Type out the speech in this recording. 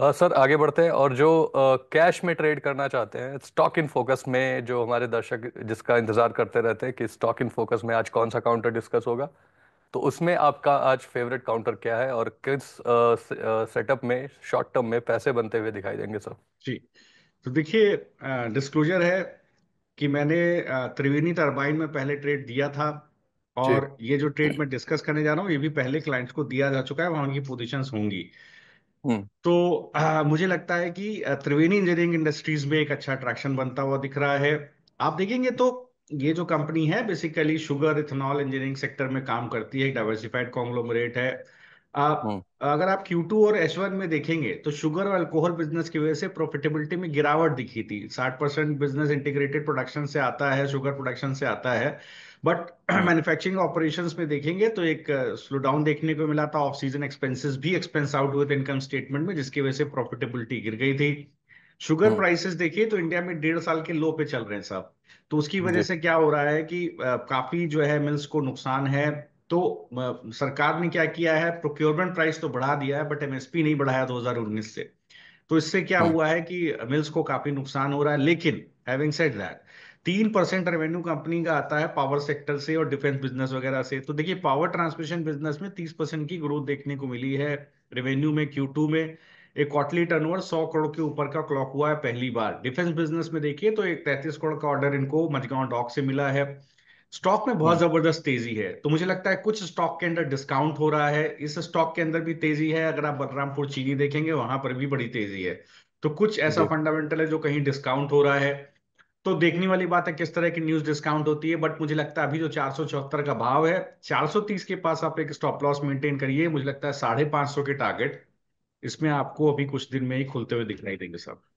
Sir आगे बढ़ते हैं और जो कैश में ट्रेड करना चाहते हैं स्टॉक इन फोकस में जो हमारे दर्शक जिसका इंतजार करते रहते हैं कि स्टॉक इन फोकस में आज कौन सा काउंटर डिस्कस होगा तो उसमें आपका आज फेवरेट काउंटर क्या है और किस सेटअप में शॉर्ट टर्म में पैसे बनते हुए दिखाई देंगे सर जी तो देखिए डिस्क्लोजर है कि मैंने त्रिवेणी टर्बाइन में पहले ट्रेड दिया था और ये जो ट्रेड मैं डिस्कस करने जा रहा हूँ ये भी पहले क्लाइंट्स को दिया जा चुका है वहां की पोजिशन होंगी हम्म। तो आ, मुझे लगता है कि त्रिवेणी इंजीनियरिंग इंडस्ट्रीज में एक अच्छा अट्रैक्शन बनता हुआ दिख रहा है आप देखेंगे तो ये जो कंपनी है basically sugar ethanol engineering sector में काम करती है एक डाइवर्सिफाइड कॉन्ग्लोमरेट है आप हाँ। अगर आप Q2 और H1 में देखेंगे तो शुगर और अल्कोहल बिजनेस की वजह से प्रॉफिटेबिलिटी में गिरावट दिखी थी 60 परसेंट बिजनेस इंटीग्रेटेड प्रोडक्शन से आता है शुगर प्रोडक्शन से आता है बट मैन्युफैक्चरिंग ऑपरेशंस में देखेंगे तो एक स्लो डाउन देखने को मिला था ऑफ सीजन एक्सपेंसिस भी एक्सपेंस आउट हुए थे इनकम स्टेटमेंट में जिसकी वजह से प्रॉफिटेबिलिटी गिर गई थी शुगर प्राइसेस हाँ। देखिए तो इंडिया में डेढ़ साल के लो पे चल रहे हैं साहब तो उसकी वजह से क्या हो रहा है कि काफी जो है मिल्स को नुकसान है तो सरकार ने क्या किया है प्रोक्योरमेंट प्राइस तो बढ़ा दिया है बट एमएसपी नहीं बढ़ाया 2019 से तो इससे क्या हाँ। हुआ है कि मिल्स को काफी नुकसान हो रहा है लेकिन हैविंग सेड दैट तीन परसेंट रेवेन्यू कंपनी का आता है पावर सेक्टर से और डिफेंस बिजनेस वगैरह से तो देखिए पावर ट्रांसमिशन बिजनेस में तीस परसेंट की ग्रोथ देखने को मिली है रेवेन्यू में क्यू में एक क्वार्टली ओवर सौ करोड़ के ऊपर का क्लॉक हुआ है पहली बार डिफेंस बिजनेस में देखिए तो एक तैतीस करोड़ का ऑर्डर इनको मजगांव डॉक से मिला है स्टॉक में बहुत हाँ। जबरदस्त तेजी है तो मुझे लगता है कुछ स्टॉक के अंदर डिस्काउंट हो रहा है इस स्टॉक के अंदर भी तेजी है अगर आप बलरामपुर चीनी देखेंगे वहां पर भी बड़ी तेजी है तो कुछ ऐसा फंडामेंटल है जो कहीं डिस्काउंट हो रहा है तो देखने वाली बात है किस तरह की न्यूज डिस्काउंट होती है बट मुझे लगता है अभी जो चार का भाव है चार के पास आप एक स्टॉप लॉस मेंटेन करिए मुझे लगता है साढ़े के टारगेट इसमें आपको अभी कुछ दिन में ही खुलते हुए दिखाई देंगे सब